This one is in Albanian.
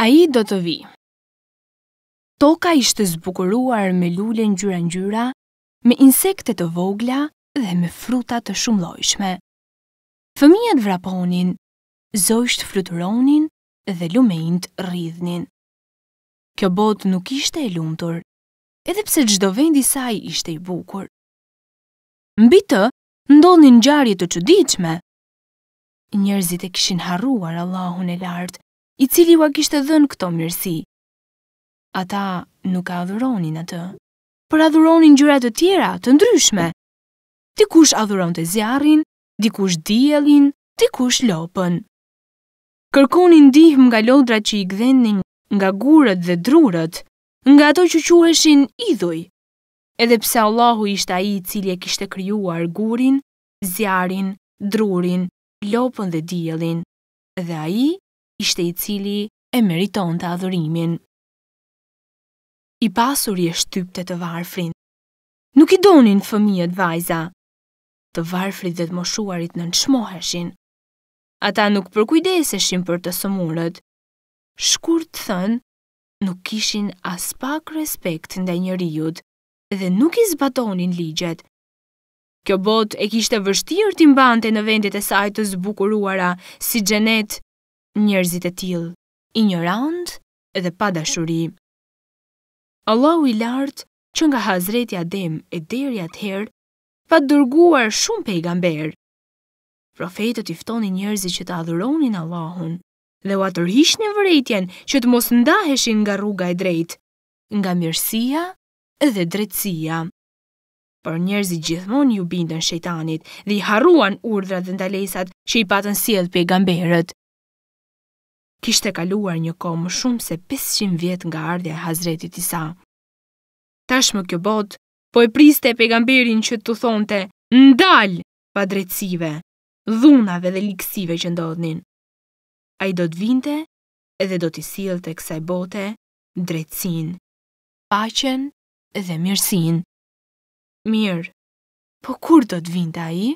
A i do të vi. Toka ishte zbukuruar me lule njyra njyra, me insekte të vogla dhe me fruta të shumë lojshme. Fëmijat vraponin, zojsht fluturonin dhe lumejnët rridhnin. Kjo bot nuk ishte e luntur, edhe pse gjdo vendi saj ishte i bukur. Mbi të, ndonin gjarje të qudichme. Njerëzit e kishin harruar Allahun e lartë, i cili ua kishte dhënë këto mirësi. Ata nuk a adhuronin atë, për adhuronin gjyrat të tjera të ndryshme. Ti kush adhuron të zjarin, dikush kush dielin, ti kush lopën. Kërkonin dihëm nga lodra që i gdhenin nga gurët dhe drurët, nga ato që quheshin idhuj. Edhe pse Allahu ishte ai i cili e kishte krijuar gurin, zjarin, drurin, lopën dhe diellin, dhe ai ishte i cili e meriton të adhurimin. I pasur i shtypte të varfrin. Nuk i donin fëmijët vajza. Të varfrit dhe të moshuarit në nëshmoheshin. Ata nuk përkujdeseshin për të sëmurët. Shkur të thënë, nuk kishin as pak respekt nda njëriut dhe nuk i zbatonin ligjet. Kjo bot e kishte vështirë t'imbante në vendet e sajtës zbukuruara, si gjenet njerëzit e tillë, ignorant dhe pa dashuri. Allahu i lartë që nga Hazreti Adem e deri atëherë pa dërguar shumë pejgamber. Profetët i ftonin njerëzit që të adhuronin Allahun dhe u atërhishnin vërejtjen që të mos ndaheshin nga rruga e drejtë, nga mirësia dhe drejtësia. Por njerëzit gjithmonë ju bindën shejtanit dhe i harruan urdhrat dhe ndalesat që i patën sjellë pejgamberët kishte kaluar një kohë më shumë se 500 vjet nga ardhja e Hazretit Isa. Tashmë kjo botë, po e priste e pejgamberin që të thonte, ndalë pa drecive, dhunave dhe liksive që ndodhnin. A i do të vinte edhe do t'i silë të kësaj bote drecin, pachen dhe mirësin. Mirë, po kur do të vinte a i?